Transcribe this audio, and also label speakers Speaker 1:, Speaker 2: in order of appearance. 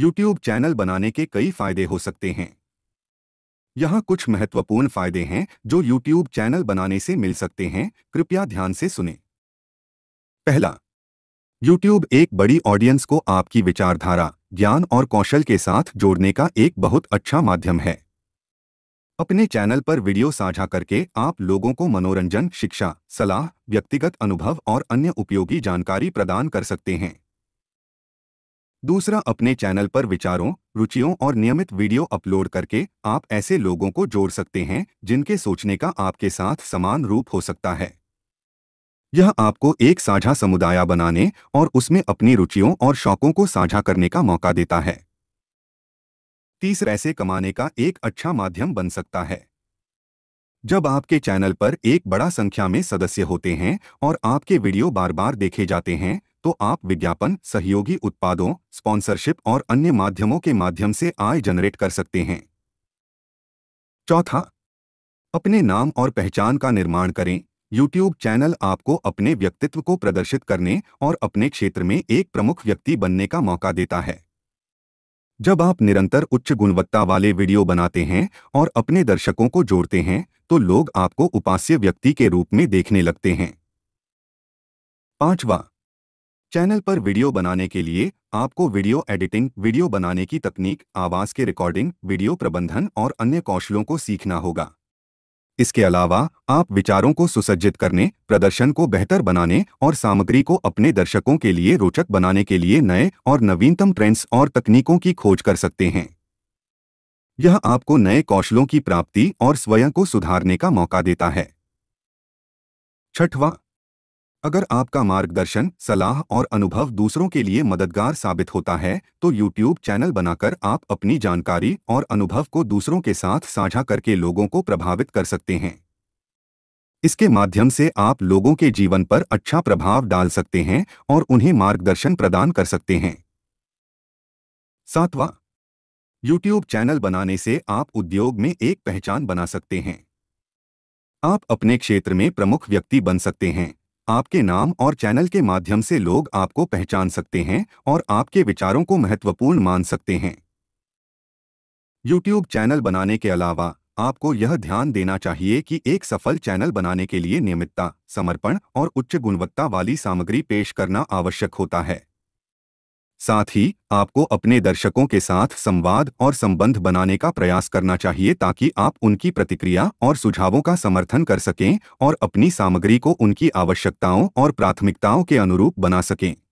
Speaker 1: YouTube channel बनाने के कई फायदे हो सकते हैं यहाँ कुछ महत्वपूर्ण फायदे हैं जो यूट्यूब चैनल बनाने से मिल सकते हैं कृपया ध्यान से सुने पहला यूट्यूब एक बड़ी ऑडियंस को आपकी विचारधारा ज्ञान और कौशल के साथ जोड़ने का एक बहुत अच्छा माध्यम है अपने चैनल पर वीडियो साझा करके आप लोगों को मनोरंजन शिक्षा सलाह व्यक्तिगत अनुभव और अन्य उपयोगी जानकारी प्रदान कर सकते हैं दूसरा अपने चैनल पर विचारों रुचियों और नियमित वीडियो अपलोड करके आप ऐसे लोगों को जोड़ सकते हैं जिनके सोचने का आपके साथ समान रूप हो सकता है यह आपको एक साझा समुदाय बनाने और उसमें अपनी रुचियों और शौकों को साझा करने का मौका देता है तीसरा ऐसे कमाने का एक अच्छा माध्यम बन सकता है जब आपके चैनल पर एक बड़ा संख्या में सदस्य होते हैं और आपके वीडियो बार बार देखे जाते हैं तो आप विज्ञापन सहयोगी उत्पादों स्पॉन्सरशिप और अन्य माध्यमों के माध्यम से आय जनरेट कर सकते हैं चौथा अपने नाम और पहचान का निर्माण करें YouTube चैनल आपको अपने व्यक्तित्व को प्रदर्शित करने और अपने क्षेत्र में एक प्रमुख व्यक्ति बनने का मौका देता है जब आप निरंतर उच्च गुणवत्ता वाले वीडियो बनाते हैं और अपने दर्शकों को जोड़ते हैं तो लोग आपको उपास्य व्यक्ति के रूप में देखने लगते हैं पांचवा चैनल पर वीडियो बनाने के लिए आपको वीडियो एडिटिंग वीडियो बनाने की तकनीक आवाज के रिकॉर्डिंग वीडियो प्रबंधन और अन्य कौशलों को सीखना होगा इसके अलावा आप विचारों को सुसज्जित करने प्रदर्शन को बेहतर बनाने और सामग्री को अपने दर्शकों के लिए रोचक बनाने के लिए नए और नवीनतम ट्रेंड्स और तकनीकों की खोज कर सकते हैं यह आपको नए कौशलों की प्राप्ति और स्वयं को सुधारने का मौका देता है छठवा अगर आपका मार्गदर्शन सलाह और अनुभव दूसरों के लिए मददगार साबित होता है तो YouTube चैनल बनाकर आप अपनी जानकारी और अनुभव को दूसरों के साथ साझा करके लोगों को प्रभावित कर सकते हैं इसके माध्यम से आप लोगों के जीवन पर अच्छा प्रभाव डाल सकते हैं और उन्हें मार्गदर्शन प्रदान कर सकते हैं सातवां YouTube चैनल बनाने से आप उद्योग में एक पहचान बना सकते हैं आप अपने क्षेत्र में प्रमुख व्यक्ति बन सकते हैं आपके नाम और चैनल के माध्यम से लोग आपको पहचान सकते हैं और आपके विचारों को महत्वपूर्ण मान सकते हैं YouTube चैनल बनाने के अलावा आपको यह ध्यान देना चाहिए कि एक सफल चैनल बनाने के लिए नियमितता समर्पण और उच्च गुणवत्ता वाली सामग्री पेश करना आवश्यक होता है साथ ही आपको अपने दर्शकों के साथ संवाद और संबंध बनाने का प्रयास करना चाहिए ताकि आप उनकी प्रतिक्रिया और सुझावों का समर्थन कर सकें और अपनी सामग्री को उनकी आवश्यकताओं और प्राथमिकताओं के अनुरूप बना सकें